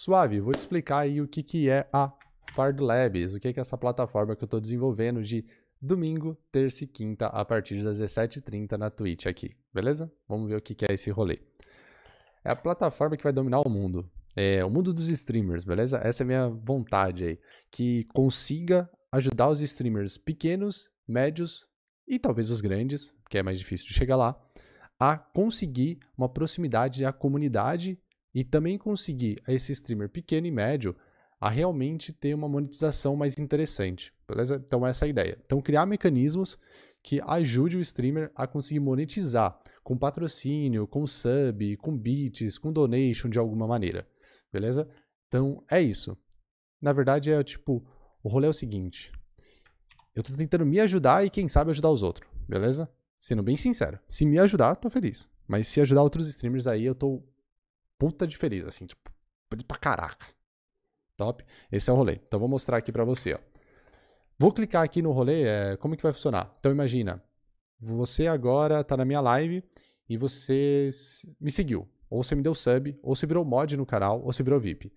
Suave, vou te explicar aí o que, que é a Pard Labs, o que, que é essa plataforma que eu estou desenvolvendo de domingo, terça e quinta, a partir das 17h30 na Twitch aqui, beleza? Vamos ver o que, que é esse rolê. É a plataforma que vai dominar o mundo. É, o mundo dos streamers, beleza? Essa é a minha vontade aí. Que consiga ajudar os streamers pequenos, médios e talvez os grandes, que é mais difícil de chegar lá, a conseguir uma proximidade à comunidade e também conseguir esse streamer pequeno e médio a realmente ter uma monetização mais interessante, beleza? Então essa é a ideia. Então criar mecanismos que ajude o streamer a conseguir monetizar com patrocínio, com sub, com beats, com donation de alguma maneira, beleza? Então é isso. Na verdade é tipo, o rolê é o seguinte, eu tô tentando me ajudar e quem sabe ajudar os outros, beleza? Sendo bem sincero, se me ajudar, tô feliz. Mas se ajudar outros streamers aí, eu tô puta feliz assim, tipo, pra caraca. Top? Esse é o rolê. Então vou mostrar aqui para você, ó. Vou clicar aqui no rolê, é, como que vai funcionar? Então imagina, você agora tá na minha live e você me seguiu. Ou você me deu sub, ou você virou mod no canal, ou você virou VIP.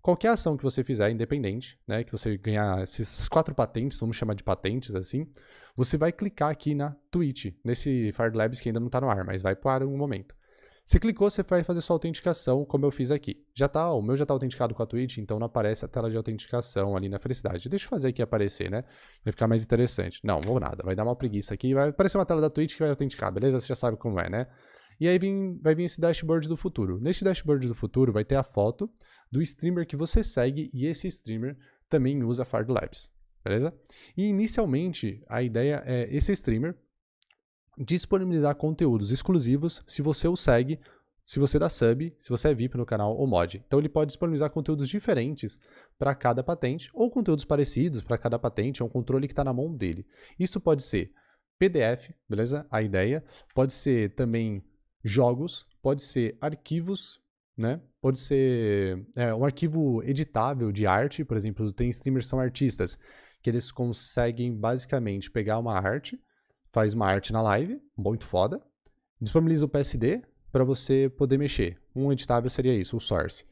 Qualquer ação que você fizer, independente, né, que você ganhar essas quatro patentes, vamos chamar de patentes assim, você vai clicar aqui na Twitch, nesse Fire Labs que ainda não está no ar, mas vai para um ar em momento. Você clicou, você vai fazer sua autenticação, como eu fiz aqui. Já tá, o meu já tá autenticado com a Twitch, então não aparece a tela de autenticação ali na felicidade. Deixa eu fazer aqui aparecer, né? Vai ficar mais interessante. Não, vou nada, vai dar uma preguiça aqui, vai aparecer uma tela da Twitch que vai autenticar, beleza? Você já sabe como é, né? E aí vem, vai vir esse dashboard do futuro. Neste dashboard do futuro vai ter a foto do streamer que você segue e esse streamer também usa Fard Labs, beleza? E inicialmente a ideia é esse streamer disponibilizar conteúdos exclusivos se você o segue, se você dá sub, se você é VIP no canal ou mod. Então ele pode disponibilizar conteúdos diferentes para cada patente ou conteúdos parecidos para cada patente, é um controle que está na mão dele. Isso pode ser PDF, beleza? A ideia. Pode ser também jogos, pode ser arquivos, né? Pode ser é, um arquivo editável de arte, por exemplo, tem streamers que são artistas, que eles conseguem basicamente pegar uma arte faz uma arte na live, muito foda, disponibiliza o PSD para você poder mexer. Um editável seria isso, o source.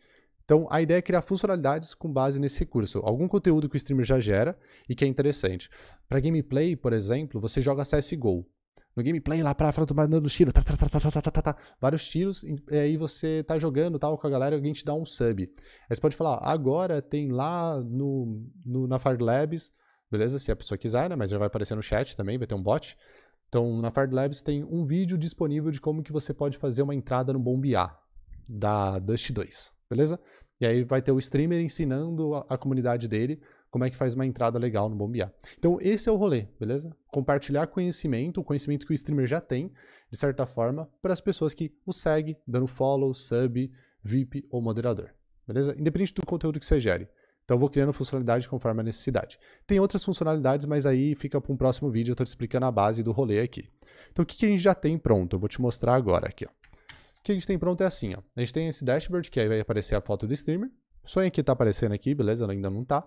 Então, a ideia é criar funcionalidades com base nesse recurso, algum conteúdo que o streamer já gera e que é interessante. Para gameplay, por exemplo, você joga CSGO. No gameplay lá pra frente, mandando tiro, tá tá, tá, tá, tá, tá, tá, tá, tá, vários tiros, e aí você tá jogando tal com a galera, alguém te dá um sub. Aí você pode falar, agora tem lá no, no na Fire Labs beleza? Se a pessoa quiser, né? Mas já vai aparecer no chat também, vai ter um bot. Então, na Fard Labs tem um vídeo disponível de como que você pode fazer uma entrada no Bombear da Dust 2, beleza? E aí vai ter o streamer ensinando a, a comunidade dele como é que faz uma entrada legal no Bombear. Então, esse é o rolê, beleza? Compartilhar conhecimento, o conhecimento que o streamer já tem, de certa forma, para as pessoas que o seguem, dando follow, sub, VIP ou moderador, beleza? Independente do conteúdo que você gere. Então, eu vou criando funcionalidade conforme a necessidade. Tem outras funcionalidades, mas aí fica para um próximo vídeo, eu estou te explicando a base do rolê aqui. Então, o que, que a gente já tem pronto? Eu vou te mostrar agora aqui. Ó. O que a gente tem pronto é assim, ó. a gente tem esse dashboard que aí vai aparecer a foto do streamer, o que está aparecendo aqui, beleza? Ainda não está.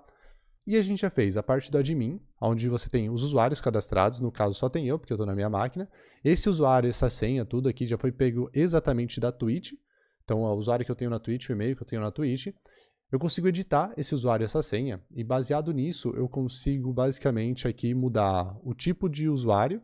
E a gente já fez a parte do admin, onde você tem os usuários cadastrados, no caso só tem eu, porque eu estou na minha máquina. Esse usuário, essa senha, tudo aqui já foi pego exatamente da Twitch. Então, o usuário que eu tenho na Twitch, o e-mail que eu tenho na Twitch. Eu consigo editar esse usuário e essa senha, e baseado nisso, eu consigo basicamente aqui mudar o tipo de usuário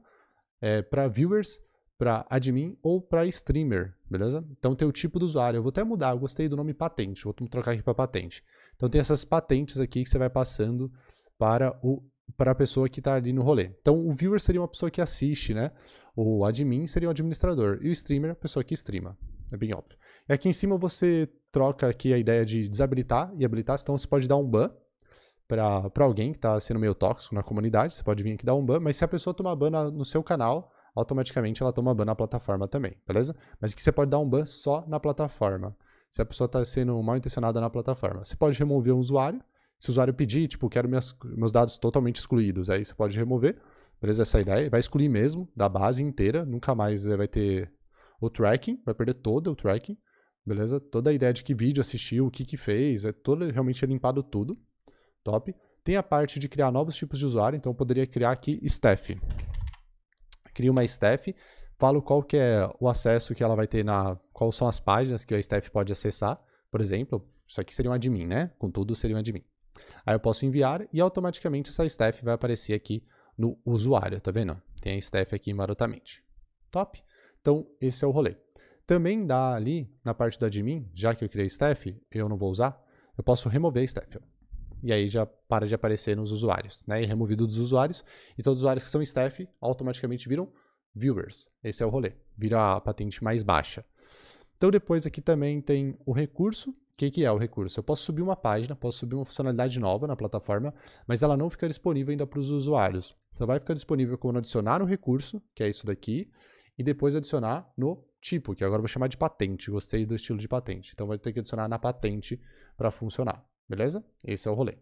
é, eh, para viewers, para admin ou para streamer, beleza? Então tem o tipo do usuário. Eu vou até mudar, eu gostei do nome patente, vou trocar aqui para patente. Então tem essas patentes aqui que você vai passando para o para a pessoa que está ali no rolê. Então, o viewer seria uma pessoa que assiste, né? O admin seria o administrador. E o streamer, a pessoa que streama. É bem óbvio. E aqui em cima você troca aqui a ideia de desabilitar e habilitar, então você pode dar um ban para alguém que está sendo meio tóxico na comunidade, você pode vir aqui dar um ban, mas se a pessoa tomar ban no seu canal, automaticamente ela toma ban na plataforma também, beleza? Mas que você pode dar um ban só na plataforma, se a pessoa está sendo mal intencionada na plataforma. Você pode remover um usuário, se o usuário pedir, tipo, quero meus meus dados totalmente excluídos, aí você pode remover, beleza? Essa ideia vai excluir mesmo da base inteira, nunca mais eh, vai ter o tracking, vai perder todo o tracking beleza? Toda a ideia de que vídeo assistiu, o que, que fez, é todo realmente é limpado tudo, top. Tem a parte de criar novos tipos de usuário, então eu poderia criar aqui staff. Crio uma staff, falo qual que é o acesso que ela vai ter na, quais são as páginas que a staff pode acessar, por exemplo, isso aqui seria um admin, né? Com tudo seria um admin. Aí eu posso enviar e automaticamente essa staff vai aparecer aqui no usuário, tá vendo? Tem a staff aqui marotamente. Top? Então, esse é o rolê. Também dá ali, na parte da admin, já que eu criei staff, eu não vou usar, eu posso remover staff. E aí já para de aparecer nos usuários, né? E removido dos usuários. E todos os usuários que são staff automaticamente viram viewers. Esse é o rolê. Vira a patente mais baixa. Então depois aqui também tem o recurso. O que, que é o recurso? Eu posso subir uma página, posso subir uma funcionalidade nova na plataforma, mas ela não fica disponível ainda para os usuários. Então vai ficar disponível quando adicionar um recurso, que é isso daqui, e depois adicionar no tipo, que agora eu vou chamar de patente. Gostei do estilo de patente. Então vai ter que adicionar na patente para funcionar. Beleza? Esse é o rolê. O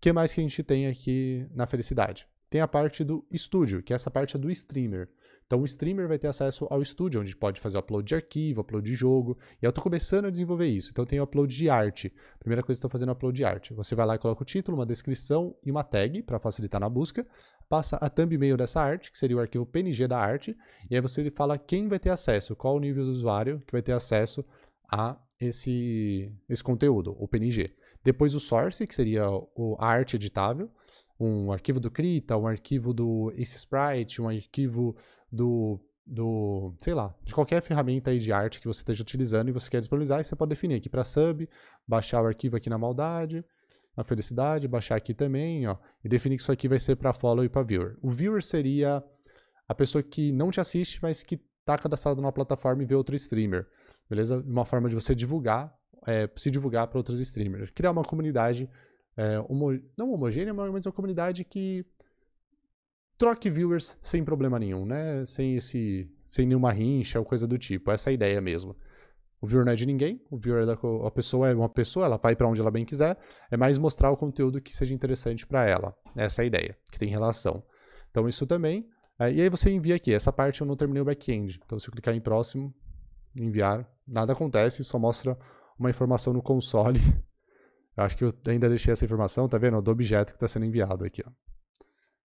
que mais que a gente tem aqui na felicidade? Tem a parte do estúdio, que é essa parte é do streamer. Então o streamer vai ter acesso ao estúdio, onde pode fazer upload de arquivo, upload de jogo. E eu estou começando a desenvolver isso. Então tem upload de arte. Primeira coisa que estou fazendo é upload de arte. Você vai lá e coloca o título, uma descrição e uma tag para facilitar na busca. Passa a thumbnail dessa arte, que seria o arquivo PNG da arte. E aí você fala quem vai ter acesso, qual o nível do usuário que vai ter acesso a esse, esse conteúdo, o PNG. Depois o source, que seria a arte editável um arquivo do Krita, um arquivo do Ace Sprite, um arquivo do, do, sei lá, de qualquer ferramenta aí de arte que você esteja utilizando e você quer disponibilizar, você pode definir aqui para sub, baixar o arquivo aqui na maldade, na felicidade, baixar aqui também, ó, e definir que isso aqui vai ser para follow e para viewer. O viewer seria a pessoa que não te assiste, mas que está cadastrado numa plataforma e vê outro streamer, beleza? Uma forma de você divulgar, é, se divulgar para outros streamers. Criar uma comunidade, é, homo... não homogênea, mas uma comunidade que troque viewers sem problema nenhum, né? Sem esse, sem nenhuma rincha ou coisa do tipo. Essa é a ideia mesmo. O viewer não é de ninguém, o viewer é da, a pessoa é uma pessoa, ela vai para onde ela bem quiser. É mais mostrar o conteúdo que seja interessante para ela. Essa é a ideia, que tem relação. Então isso também. É, e aí você envia aqui. Essa parte eu não terminei o back-end. Então se eu clicar em próximo, enviar, nada acontece, só mostra uma informação no console. eu acho que eu ainda deixei essa informação, tá vendo? Do é objeto que está sendo enviado aqui. Ó.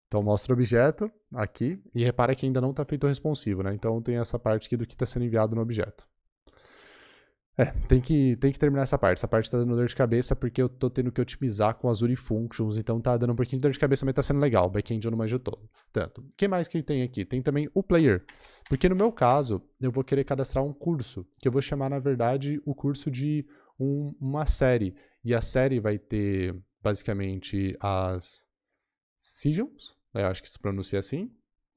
Então mostra o objeto aqui e repara que ainda não está feito o responsivo, né? Então tem essa parte aqui do que está sendo enviado no objeto. É, tem que, tem que terminar essa parte. Essa parte está dando dor de cabeça porque eu estou tendo que otimizar com Azure Functions, então está dando um pouquinho de dor de cabeça, mas está sendo legal. O backend eu não manjo todo. Tanto. O que mais que tem aqui? Tem também o player. Porque no meu caso, eu vou querer cadastrar um curso, que eu vou chamar, na verdade, o curso de um, uma série. E a série vai ter, basicamente, as... Sigils? é, acho que se pronuncia assim.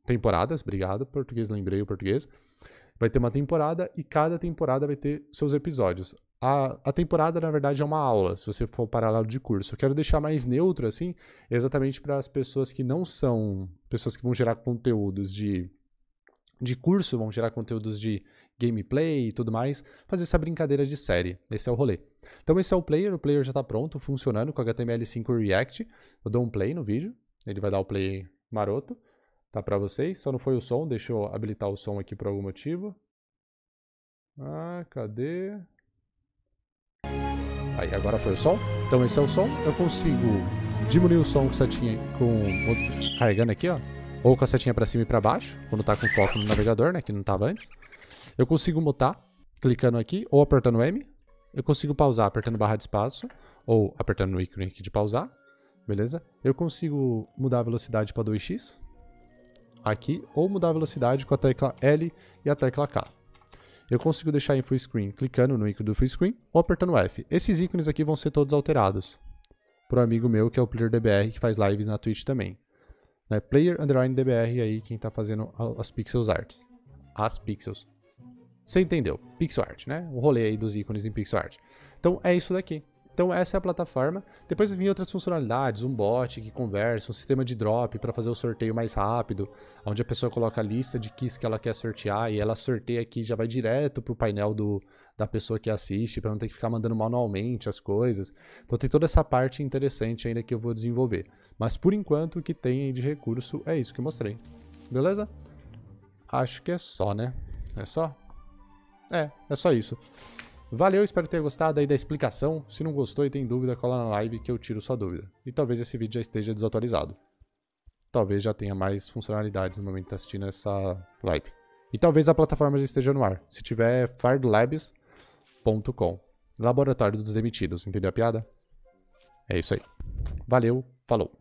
Temporadas, obrigado. Português, lembrei o português. Vai ter uma temporada e cada temporada vai ter seus episódios. A, a temporada, na verdade, é uma aula, se você for paralelo de curso. Eu quero deixar mais neutro, assim, exatamente para as pessoas que não são pessoas que vão gerar conteúdos de, de curso, vão gerar conteúdos de gameplay e tudo mais, fazer essa brincadeira de série. Esse é o rolê. Então, esse é o player, o player já está pronto, funcionando com HTML5 React. Eu dou um play no vídeo. Ele vai dar o play maroto, tá para vocês. Só não foi o som, deixa eu habilitar o som aqui por algum motivo. Ah, cadê? Aí, agora foi o som. Então esse é o som. Eu consigo diminuir o som com setinha com carregando aqui, ó, ou com a setinha para cima e para baixo, quando tá com foco no navegador, né, que não tava antes. Eu consigo mutar clicando aqui ou apertando M. Eu consigo pausar apertando barra de espaço ou apertando no ícone aqui de pausar beleza? Eu consigo mudar a velocidade para 2x aqui, ou mudar a velocidade com a tecla L e a tecla K. Eu consigo deixar em full screen clicando no ícone do full screen ou apertando F. Esses ícones aqui vão ser todos alterados para um amigo meu que é o Player DBR que faz lives na Twitch também. Né? Player underline DBR aí quem está fazendo as pixels arts. As pixels. Você entendeu? Pixel art, né? O rolê aí dos ícones em pixel art. Então é isso daqui. Então essa é a plataforma. Depois vêm outras funcionalidades, um bot que conversa, um sistema de drop para fazer o sorteio mais rápido, onde a pessoa coloca a lista de keys que ela quer sortear e ela sorteia aqui já vai direto para o painel do, da pessoa que assiste, para não ter que ficar mandando manualmente as coisas. Então tem toda essa parte interessante ainda que eu vou desenvolver. Mas por enquanto o que tem de recurso é isso que eu mostrei. Beleza? Acho que é só, né? É só? É, é só isso. Valeu, espero ter gostado aí da explicação. Se não gostou e tem dúvida, cola na live que eu tiro sua dúvida. E talvez esse vídeo já esteja desatualizado. Talvez já tenha mais funcionalidades no momento de estar tá assistindo essa live. E talvez a plataforma já esteja no ar. Se tiver, fardlabs.com. Laboratório dos Demitidos, entendeu a piada? É isso aí. Valeu, falou.